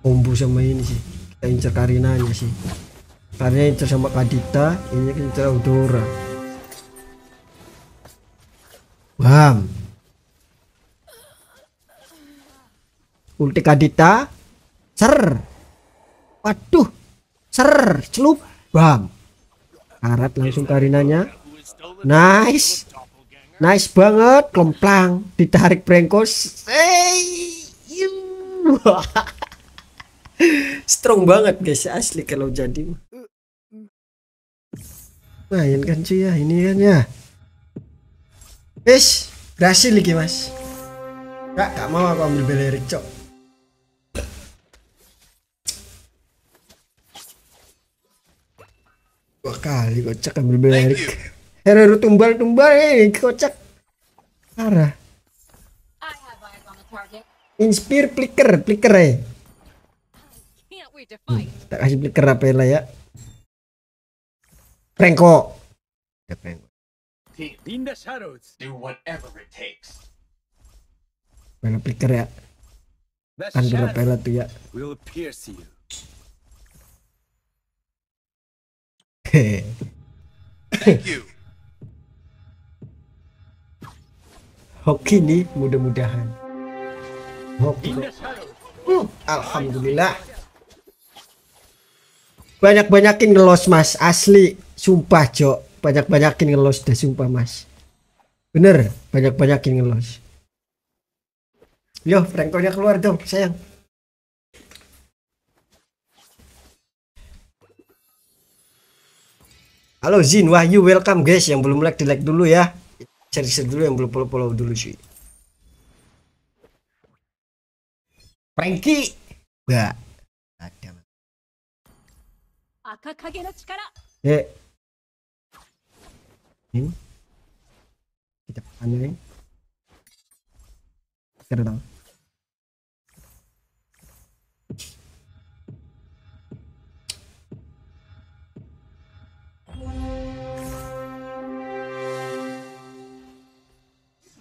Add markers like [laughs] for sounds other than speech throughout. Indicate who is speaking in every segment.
Speaker 1: kombo sama ini sih kita incer Karinanya sih Karina incer sama
Speaker 2: Kadita ini incer Audora Bam ulti Kadita ser waduh ser celup bam karat langsung Karinanya nice nice banget kelemplang ditarik brengkos hey [laughs] strong banget guys asli kalau jadi main kan cuy ya ini kan ya wis berhasil lagi mas gak, gak mau aku ambil belerik cok dua kali kocak ambil belerik [laughs] Herero tumbal tumbal ini eh, kocak parah inspire pliker pliker eh Hmm, tak kasih beli kerapela ya.
Speaker 1: Prengko. Ya, Prengko. In the shadows, do whatever it takes. Pela picker ya. Kan pela tuh ya. Will pierce you. Thank you.
Speaker 2: Hoki nih mudah-mudahan. Hoki. Hmm, alhamdulillah banyak-banyakin ngelos mas asli sumpah Jok banyak-banyakin ngelos dah sumpah mas bener banyak-banyakin ngelos yo nya keluar dong sayang Halo Zin Wahyu welcome guys yang belum like di like dulu ya cari share dulu yang belum follow
Speaker 1: follow dulu sih Franky enggak ada ini kita panen terbang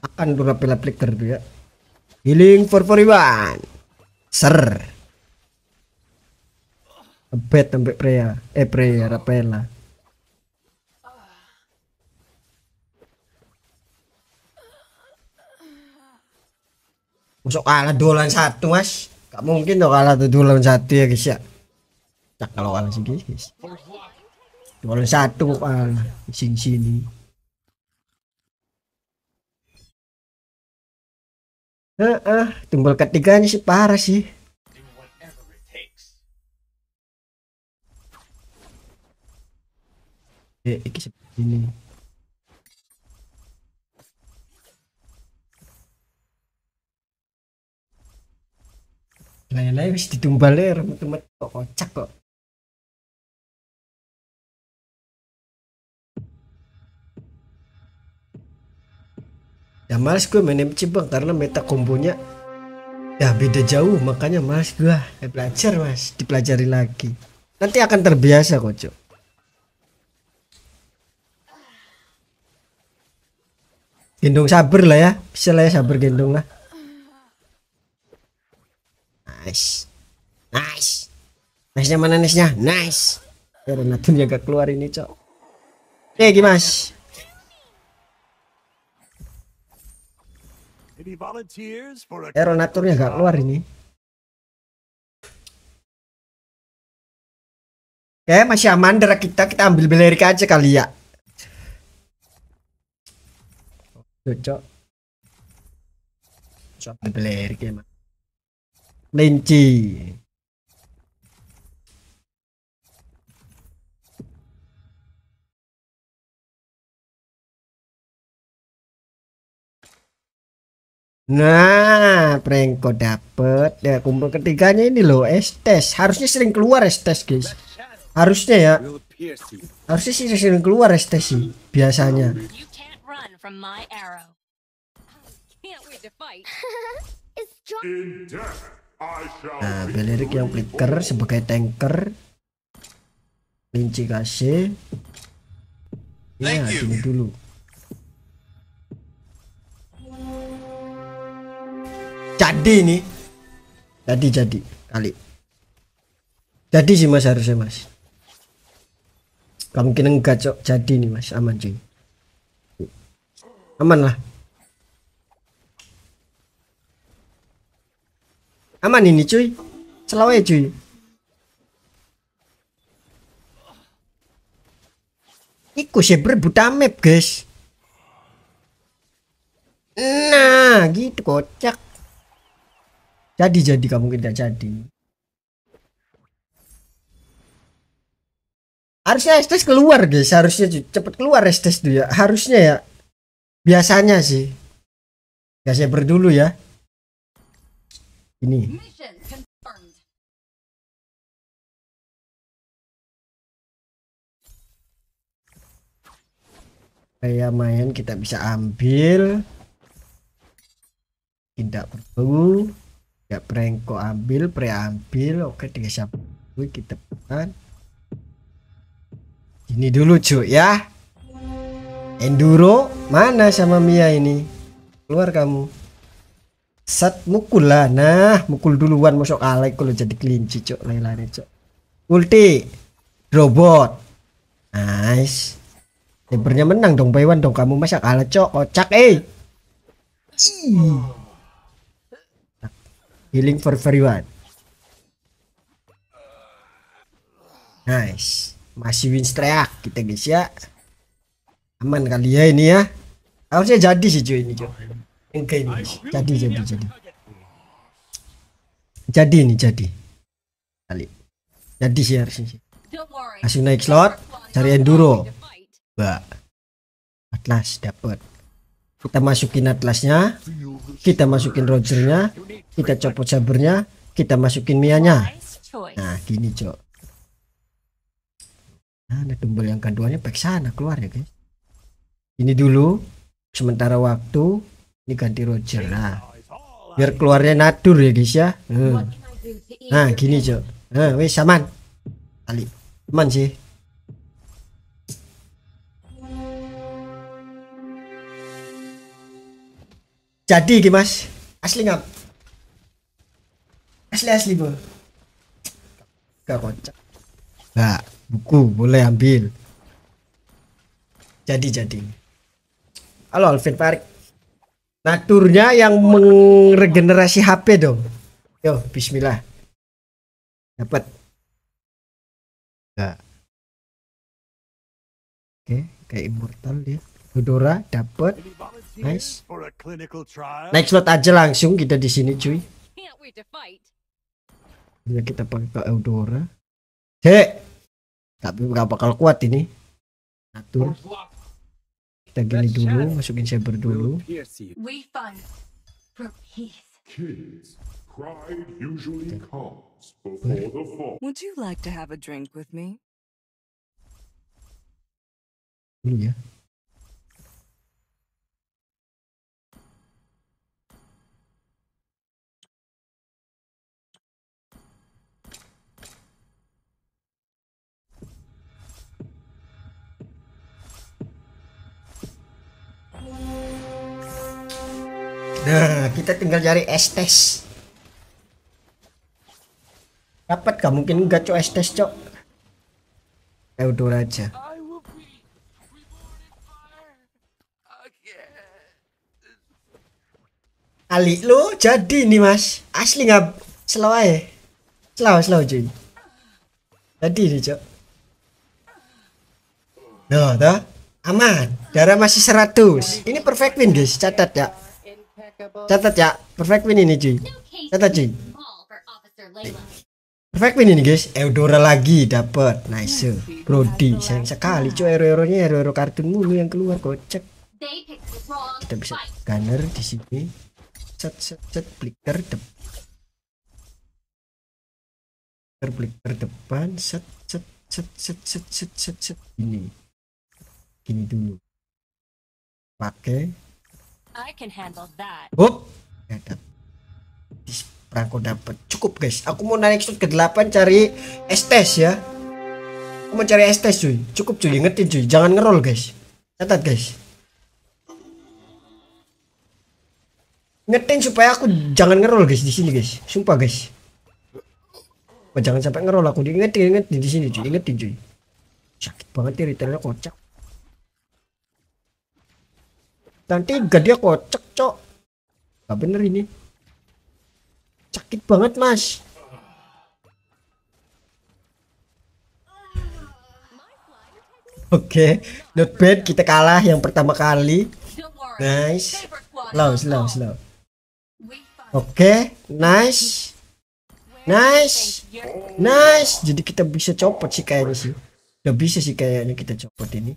Speaker 2: akan berapa laplik terdu ya healing for 41 ser Bet sampai Prea, eh Prea, rapela Masuk kalah dua lawan satu mas, gak mungkin dong kalah tu duluan satu ya guys ya. Cak kalau kalah sih guys,
Speaker 1: dua lawan satu kalah sini sini. Eh, uh, uh, tumbal ketiganya sih parah sih. ya iki ini lain-lain nah, wis ditumbal ya remet-remet kok kocak kok
Speaker 2: ya males gue main MC bang karena meta kombonya ya beda jauh makanya males gue ya, belajar mas dipelajari lagi nanti akan terbiasa kok cok gendong sabar lah ya bisa lah ya sabar gendong lah nice nice nice nya mana nice nya nice karena tuh dia gak keluar ini cok oke eh gimas
Speaker 1: Aeronaturnya gak keluar ini Oke, masih aman darah kita. Kita ambil belerik aja kali ya. cocok
Speaker 2: cocok beler gimana linci
Speaker 1: Nah, Prengko dapet ya kumpul ketiganya
Speaker 2: ini loh Estes. Harusnya sering keluar Estes, guys. Harusnya ya. Harusnya sih sering keluar Estes sih biasanya. Run from my arrow.
Speaker 1: Can't wait to fight. [laughs] It's Nah,
Speaker 2: Belirik yang flicker sebagai tanker. Linci kasih. Ya, ini dulu. Jadi ini. Jadi jadi kali. Jadi sih Mas harusnya Mas. Kemungkinan enggak cok jadi nih Mas aman cuy aman lah aman ini cuy ya, cuy ikut zebra buta map guys nah gitu kocak jadi jadi kamu tidak jadi harusnya estes keluar guys harusnya cepet keluar estes tuh ya harusnya ya biasanya sih
Speaker 1: ya saya dulu ya ini kayak main kita bisa ambil
Speaker 2: tidak perlu ya prengko ambil pre ambil oke tiga siapa kita bukan ini dulu cuy ya Enduro mana sama Mia ini? Keluar kamu. Sat mukul lah. Nah, mukul duluan masuk alek kalau jadi kelinci, cok. Lain-lain, cok. Ulti. Robot. Nice. Libernya menang dong, Baywan dong. Kamu masak ala cok, kocak, eh. Healing for everyone. Nice. Masih win streak kita guys ya aman kali ya ini ya harusnya jadi sih cuy ini cuy enggak ini jadi jadi jadi jadi ini jadi kali jadi sih harusnya kasih naik slot cari enduro mbak atlas dapet kita masukin atlasnya kita masukin rogernya kita copot sabernya kita masukin mianya nah gini cok nah, ada tombol yang keduanya baik sana keluar ya guys ini dulu sementara waktu ini ganti Roger nah biar keluarnya nadur ya guys ya hmm. nah gini cok nah wes saman kali aman sih jadi gini mas asli nggak asli asli bu gak kocak nah buku boleh ambil jadi jadi Halo Alvin Farik.
Speaker 1: Naturnya yang meregenerasi HP dong. Yo, bismillah. Dapat. Nah. Oke, kayak immortal ya. Dodora dapat. Nice.
Speaker 2: Naik slot aja langsung kita di sini, cuy. Ya, kita pakai ke Eudora. Hei. Tapi nggak bakal kuat ini.
Speaker 1: Atur. Kita gini dulu, masukin saber dulu. Would you like to have a drink with me? Dulu ya.
Speaker 2: kita tinggal cari estes dapat gak mungkin enggak cok estes cok Eudor eh, aja Ali lu jadi nih mas asli nggak selaw aja selaw selaw cuy jadi nih cok Nah, dah aman. Darah masih 100. Ini perfect win, guys. Catat ya. Catat ya, perfect win ini cuy. Catat cuy. Eh, perfect win ini guys, Eudora lagi dapet Nice. Brody, sayang sekali cuy hero nya hero-hero kartun mulu yang keluar kocek. Kita bisa gunner di sini. Cet cet cet blicker dep
Speaker 1: Blicker depan set set set set set set set set ini. Gini dulu. Pakai I can handle that.
Speaker 2: Hup. Ya, ya. Perangko dapat cukup guys. Aku mau naik shoot ke 8 cari estes ya. Aku mau cari estes cuy. Cukup cuy ingetin cuy. Jangan ngerol guys. Catat guys. Ngetin supaya aku jangan ngerol guys di sini guys. Sumpah guys. Jangan sampai ngerol aku diingetin ingetin di sini cuy. Ingetin cuy. Sakit banget ya returnnya kocak nanti tiga dia kocek cok gak bener ini sakit banget mas Oke, okay. not bad kita kalah yang pertama kali. Nice. Slow, slow, slow. Oke, okay. nice. Nice. Nice. Jadi kita bisa copot sih kayaknya sih. Udah bisa sih kayaknya kita copot ini.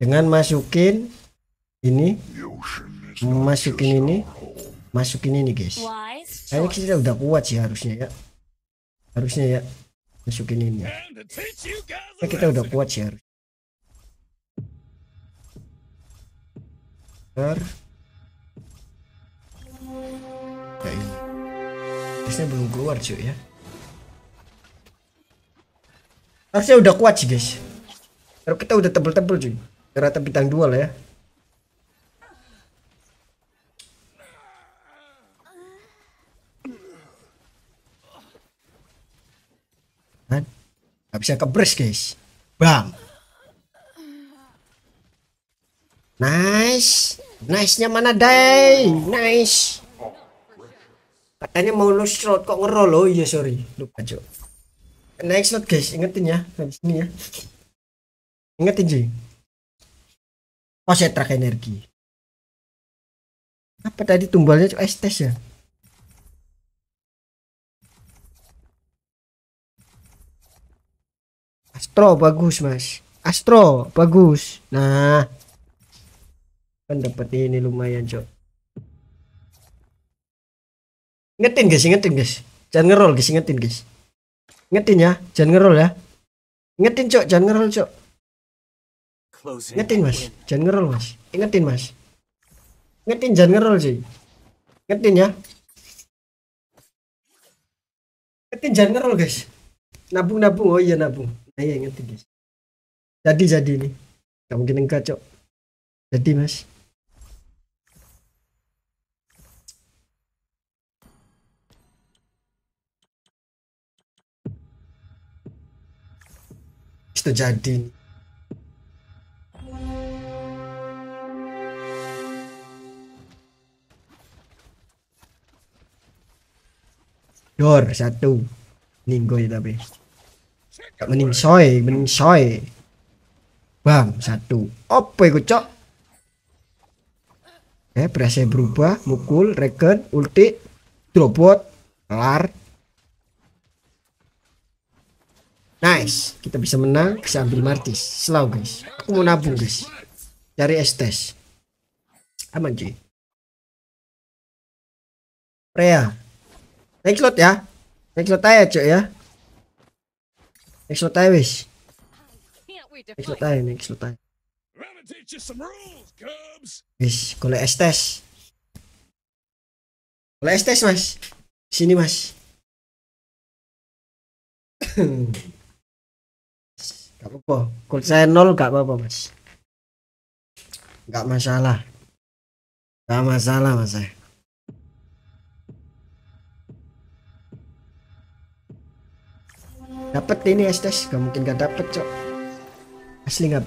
Speaker 2: Dengan masukin ini masukin ini masukin ini guys ini kita udah kuat sih harusnya ya harusnya ya masukin ini ya kita udah kuat sih
Speaker 1: harus ter kayak ini harusnya belum keluar
Speaker 2: cuy ya harusnya udah kuat sih guys kalau kita udah tebel-tebel cuy ternyata bintang dua lah ya bisa kebres guys bang nice nice nya mana day nice katanya mau lo slot kok ngerol
Speaker 1: oh iya sorry lupa jo naik slot guys ingetin ya habis ini ya ingetin sih oh saya energi apa tadi tumbalnya coba estes ya Astro bagus mas
Speaker 2: Astro bagus nah kan dapat ini lumayan cok Ingetin guys ingetin guys jangan ngerol guys ingetin guys ingetin ya jangan ngerol ya ingetin cok jangan ngerol cok
Speaker 1: Ingetin mas jangan ngerol mas ingetin mas ingetin jangan ngerol sih ingetin ya
Speaker 2: ingetin jangan ngerol guys nabung nabung oh iya nabung saya iya, ngerti guys. jadi jadi ini, gak mungkin enggak cok jadi mas
Speaker 1: itu jadi
Speaker 2: Dor satu Ninggoy tapi Mending soy, mending soy. Bam, satu. Opo ikut Cok? eh berhasil berubah, mukul, regen, ulti, drobot, kelar. Nice, kita bisa menang, bisa ambil martis.
Speaker 1: Selalu, guys. Aku mau nabung, guys. Cari estes. Aman, cuy. Prea. Thanks lot ya. Thanks lot aja, cuy ya. Explode tayo, guys.
Speaker 2: Explode tayo, explode tayo. Wish, kulay estes.
Speaker 1: Kulay estes, mas. Sini, mas. [coughs] gak apa-apa. Kulit saya nol, gak apa-apa, mas. Gak masalah. Gak masalah,
Speaker 2: mas. saya. Dapat ini estes, gak mungkin gak dapat cok. Asli gak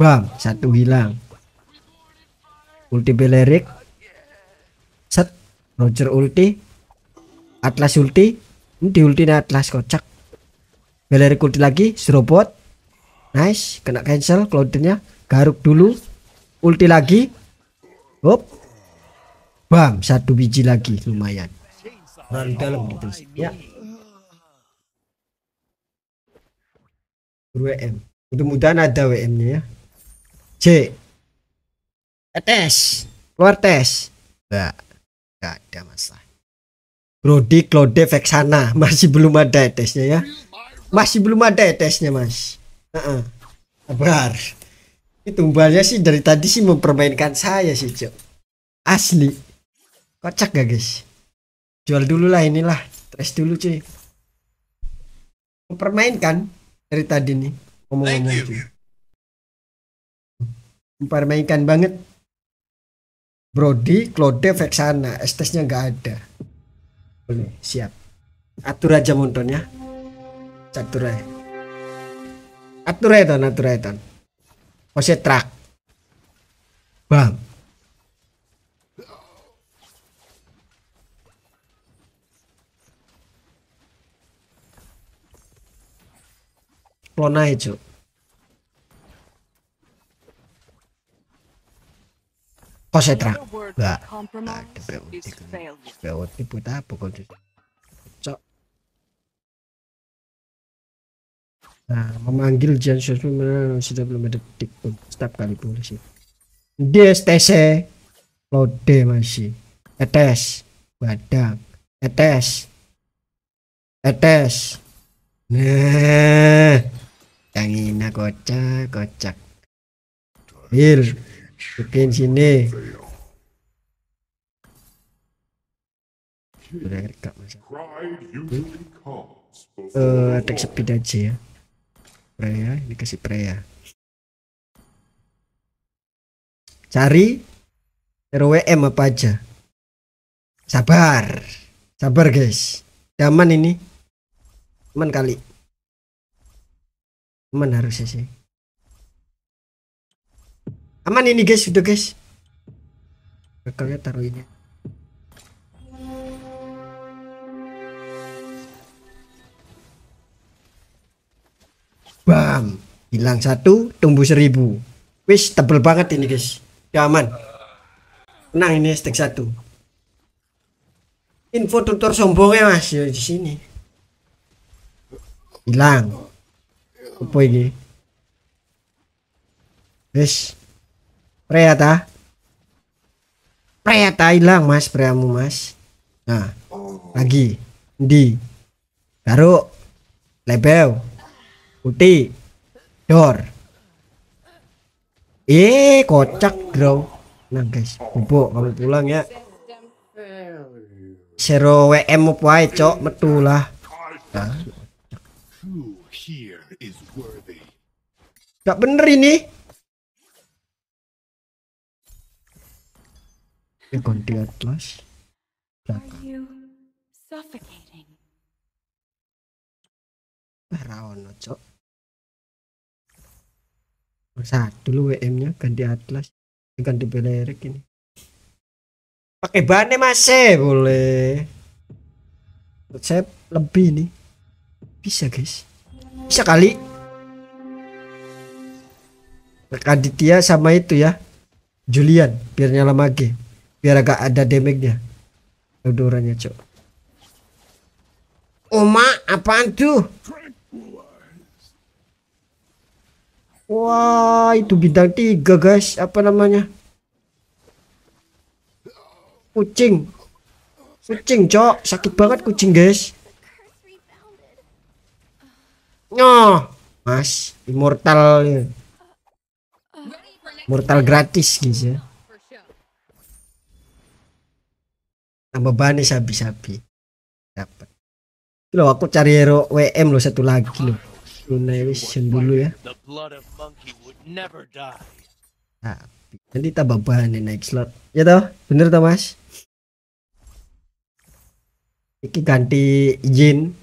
Speaker 2: Bam, satu hilang. Ulti belerik. Set, Roger ulti. Atlas ulti. Ini di na Atlas kocak. Belerik ulti lagi, serobot. Nice, kena cancel cloudernya. Garuk dulu. Ulti lagi. Up. Bam, satu biji lagi lumayan
Speaker 1: melalui dalam gitu oh, ya
Speaker 2: WM mudah-mudahan ada WM nya ya C tes keluar tes enggak enggak ada masalah Brody Claude Vexana masih belum ada tesnya ya masih belum ada tesnya mas uh -uh. itu tumbalnya sih dari tadi sih mempermainkan saya sih cok asli kocak gak guys jual dulu lah inilah stress dulu cuy mempermainkan dari tadi nih ngomong-ngomong cuy mempermainkan banget Brody, Claude, Vexana, estesnya nggak ada. Boleh, siap. Atur aja monton ya. Catur aja. Atur aja ton, atur aja ton. Masih trak. Bang. പ്രണയിച്ചു Cosa tra? Va. Ah,
Speaker 1: che bevuti. Bevuti poi tappo con
Speaker 2: Nah, memanggil Jan Sosmi sudah belum ada detik pun. Setiap kali boleh sih. DSTC. E. Lode masih. Etes. Badang. Etes. Etes. Nah. Tangina kocak, kocak. Heal. Bikin sini.
Speaker 1: Udah gak masalah. Eh, uh, eh, attack speed aja ya. Preya, ini kasih Preya.
Speaker 2: Cari RWM apa aja. Sabar. Sabar guys. Daman ini. Zaman kali aman harusnya sih aman ini guys sudah guys bakalnya taruh ini bam hilang satu tumbuh seribu wis tebel banget ini guys ya aman tenang ini stack satu info tutor sombongnya masih di sini hilang Opo iki. Wis. Prea ta? Ah? Prea ta ah, hilang Mas preamu Mas. Nah. Lagi. di, Garuk. Lebel. Putih. Dor. Eh, kocak, Bro. Nah, guys. Bobo, kamu pulang ya. sero WM apa ae, Cok? Metu lah.
Speaker 1: Nah. Gak bener ini. ganti di atas. Suffocating. Rawan cok. Satu lu WM-nya ganti Atlas, ganti belerik ini. Pakai bannya masih eh,
Speaker 2: boleh. Saya lebih nih. Bisa guys. Bisa kali. Aditya sama itu ya Julian biar nyala lagi, biar agak ada damage-nya odorannya cok Oma apaan tuh Wah itu bintang tiga guys apa namanya kucing kucing cok sakit banget kucing guys Nyoh Mas, immortal. Mortal gratis guys gitu ya. Tambah banis sapi-sapi Dapat. Loh aku cari hero WM lo satu lagi lo Luna Vision dulu ya. Nah, jadi tambah bahan naik slot. Ya toh, bener toh Mas?
Speaker 1: ini ganti Jin.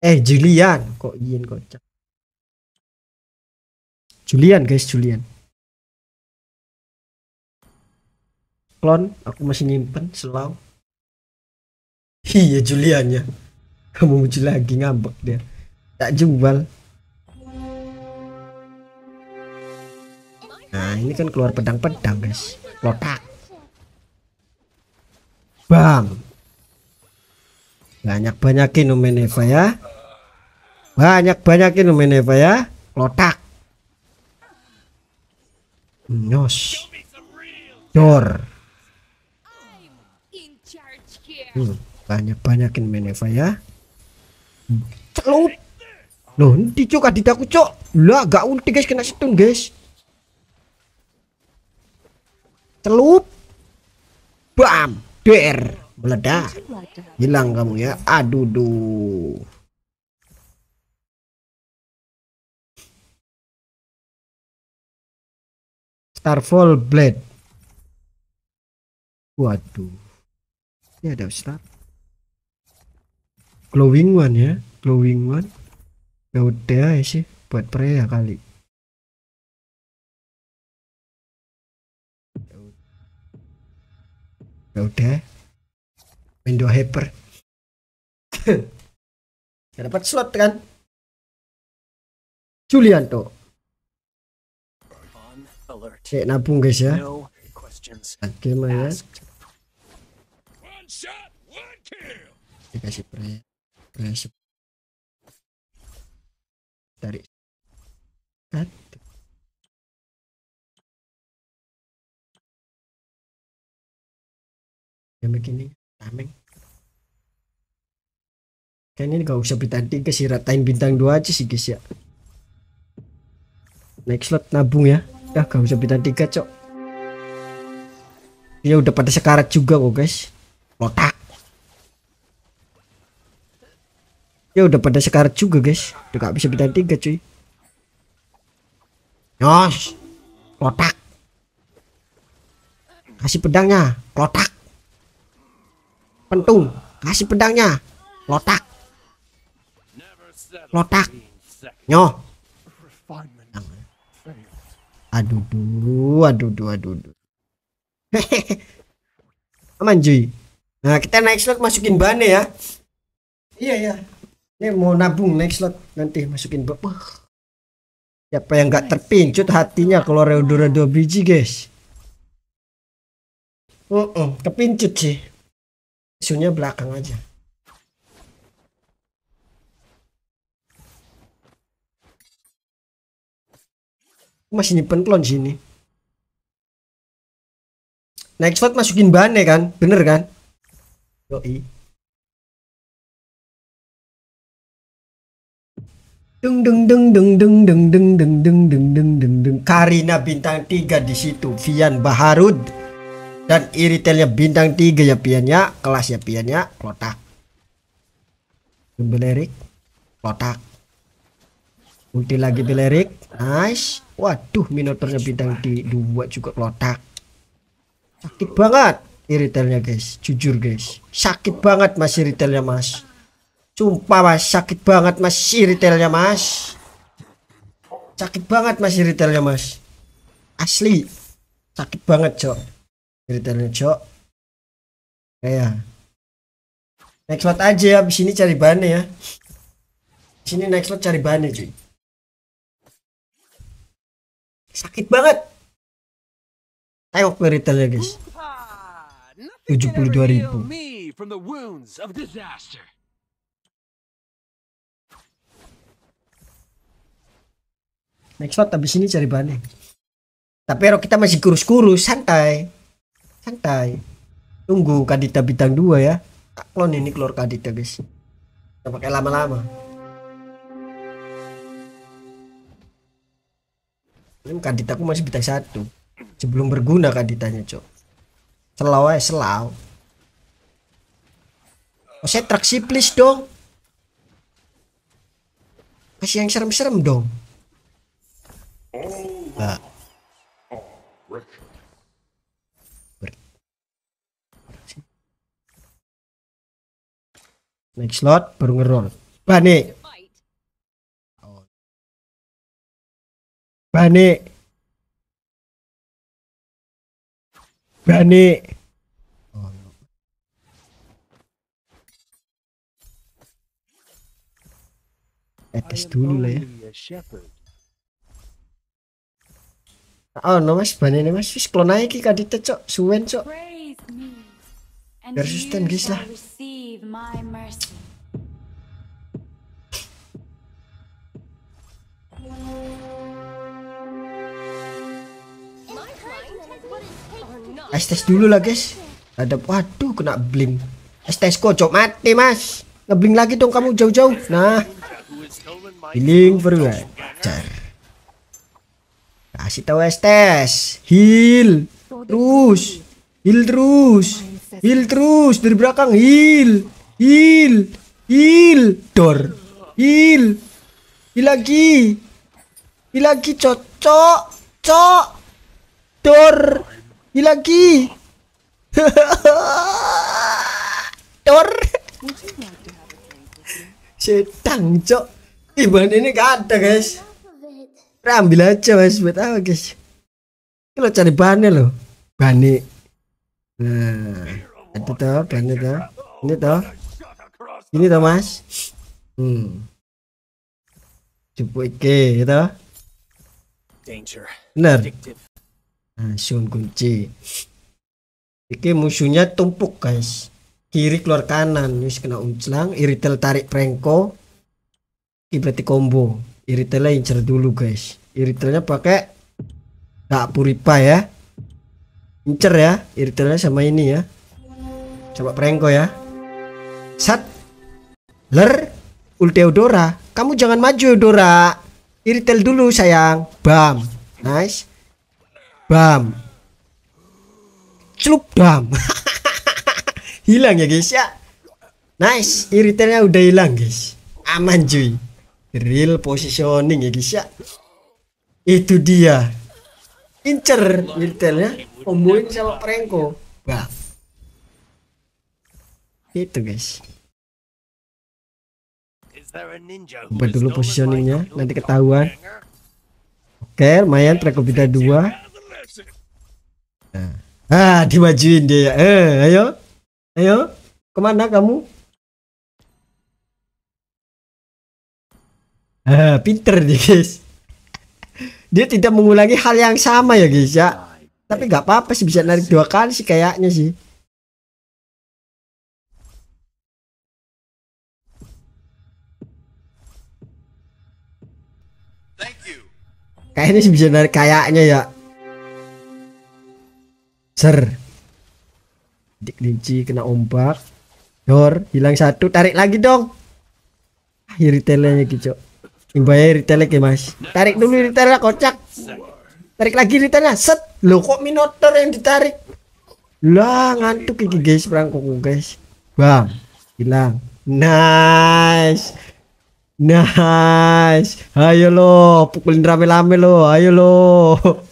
Speaker 1: Eh Julian, kok Jin kocak. Julian guys Julian klon aku masih nyimpen selau iya ya. kamu muncul lagi ngambek dia
Speaker 2: tak jual nah ini kan keluar pedang-pedang guys lotak bam banyak-banyakin Eva ya banyak-banyakin Eva ya lotak Nyos. Dor. Hmm, banyak-banyakin Meneva ya. Celup. Loh, nanti cok aku cok. Lah, gak ulti guys kena stun guys. Celup. Bam, der.
Speaker 1: Meledak. Hilang kamu ya. Aduh duh. Starfall Blade. Waduh. Ini ada star. Glowing one ya, glowing one. Ya udah ya sih buat prea kali. Ya udah. Window hyper. [laughs] Gak dapat slot kan? Julianto Cek nabung guys ya. oke lah ya. Dikasih pre press dari cut yang begini tameng kayaknya nggak usah bintang tiga ya. sih ratain
Speaker 2: bintang dua aja sih guys ya next slot nabung ya Ya gak bisa bintang 3 cok Ya udah pada sekarat juga kok guys Lotak Ya udah pada sekarat juga guys Udah gak bisa bintang 3 cuy Yos Lotak Kasih pedangnya Lotak Pentung Kasih pedangnya Lotak
Speaker 1: Lotak Nyoh
Speaker 2: Aduh, aduh, aduh, aduh, aduh. [laughs] Aman cuy. Nah kita naik slot masukin ban ya. Iya ya. Ini mau nabung naik slot nanti masukin bapak Siapa yang nggak terpincut hatinya kalau reodora dua biji guys. Uh -uh, kepincut sih.
Speaker 1: Isunya belakang aja. masih nyimpen klon sini next slot masukin bane kan bener kan yoi Deng deng deng deng deng deng deng deng deng deng deng deng deng Karina bintang
Speaker 2: tiga di situ Vian Baharud dan Iritelnya bintang tiga ya Piannya kelas ya Piannya kotak Belerik kotak ulti lagi Belerik nice Waduh, Minotaurnya bintang di dua juga kelotak. Sakit banget retailnya guys, jujur guys. Sakit banget mas retailnya mas. Sumpah mas, sakit banget mas retailnya mas. Sakit banget mas retailnya mas. Asli, sakit banget cok. Retailnya cok. Kayak. Next lot aja ya, abis ini cari bahannya ya.
Speaker 1: Sini next lot cari bahannya cuy. Sakit banget. Tengok ya guys. 72 ribu. Next shot habis ini cari bahan
Speaker 2: Tapi kalau kita masih kurus-kurus santai. Santai. Tunggu Kadita bintang 2 ya. Klon ini keluar Kadita guys. Kita pakai lama-lama. Kan Ini aku masih bintang satu. Sebelum berguna kaditanya, Cok. Selaw aja, selaw. Oh, saya traksi please dong. Kasih yang serem-serem dong.
Speaker 1: Nah. Next slot baru ngerol. Bah nih, Bani. Bani. Etes dulu lah ya.
Speaker 2: Oh, no mas, bani nih mas, wis klon aja ki kadite cok, suwen cok.
Speaker 1: Biar sustain guys lah.
Speaker 2: test dulu lah guys ada waduh kena bling test kocok mati mas ngebling lagi dong kamu jauh-jauh nah healing jar kasih tahu test. heal terus heal terus heal terus dari belakang heal heal heal door heal heal lagi heal lagi cocok cok dor Hilaki. tor, [laughs] Sedang, Cok. Iban ini gak ada, guys. Kita ambil aja, guys. Buat apa, guys? Kita cari bahannya loh. Bani. Nah, itu toh bani toh, Ini toh, Ini toh Mas. Hmm. Jepuk iki, Danger. Benar. Nah, kunci. Iki musuhnya tumpuk guys. Kiri keluar kanan, wis kena unclang, iritel tarik prengko. Iki berarti combo. Iritelnya incer dulu guys. Iritelnya pakai tak puripa ya. Incer ya, iritelnya sama ini ya. Coba prengko ya. Sat. Ler. Ulteodora, Kamu jangan maju dora Iritel dulu sayang. Bam. Nice bam celup bam [laughs] hilang ya guys ya nice iritelnya udah hilang guys aman cuy real positioning ya guys ya itu dia
Speaker 1: incer iritelnya omboin sama prengko bam
Speaker 2: itu guys Coba dulu positioningnya nanti ketahuan oke lumayan track kita dua
Speaker 1: Ah, dimajuin dia. Eh, ayo.
Speaker 2: Ayo. Kemana kamu? Ah, pinter nih, guys. Dia tidak mengulangi hal yang sama ya,
Speaker 1: guys ya. Tapi nggak apa-apa sih bisa narik dua kali sih kayaknya sih. Kayaknya sih bisa narik kayaknya ya.
Speaker 2: Ser. Dik kelinci kena ombak. Dor, hilang satu, tarik lagi dong. Ah, ya retailnya gitu. Yang bayar ya retailnya ya, Mas. Tarik dulu retailnya kocak. Tarik lagi retailnya. Set. Lo kok minotor yang ditarik? Lah, ngantuk ini guys, kuku guys. Bang, hilang. Nice. Nice. Ayo lo, pukulin rame-rame lo. Ayo lo. [laughs]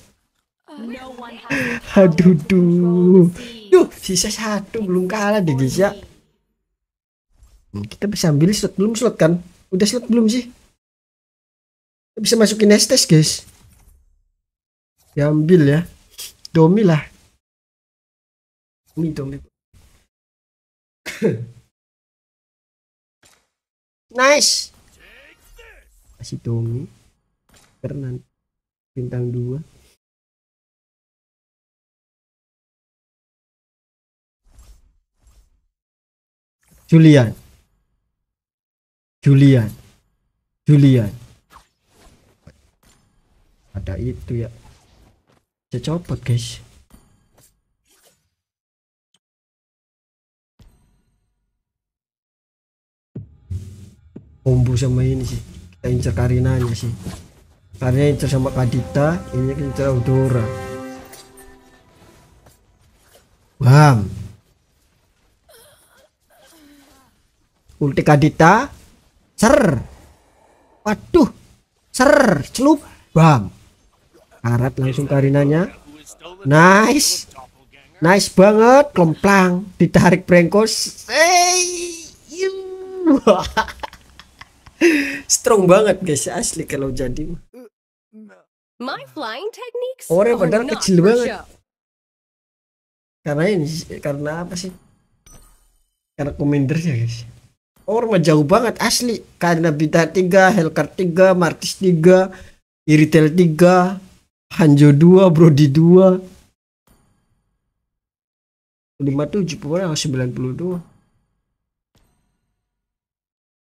Speaker 2: Aduh, duh. Duh, sisa satu belum kalah deh guys ya. Hmm, kita bisa ambil slot belum slot kan? Udah slot belum sih?
Speaker 1: Kita bisa masukin estes guys. Ya, ambil ya. Domi lah. Domi, domi. [laughs] nice. kasih domi. Karena bintang dua. Julian Julian Julian ada itu ya saya copot guys kombo sama ini sih
Speaker 2: kita incer karinanya sih karena incer sama Kadita ini incer Audora Bam. Ulti Kadita. Ser. Waduh. Ser. Celup. Bang. Karat langsung Karinanya. Nice. Nice banget. Kemplang. Ditarik Brengkos. Hey. [laughs] Strong banget guys asli kalau jadi. My flying techniques. padahal kecil banget. Karena ini karena apa sih? Karena commander ya guys. Orma jauh banget asli karena Bita 3, Helcar 3, Martis 3, Iritel 3, Hanjo 2, Brody
Speaker 1: 2. 57 pemain 92.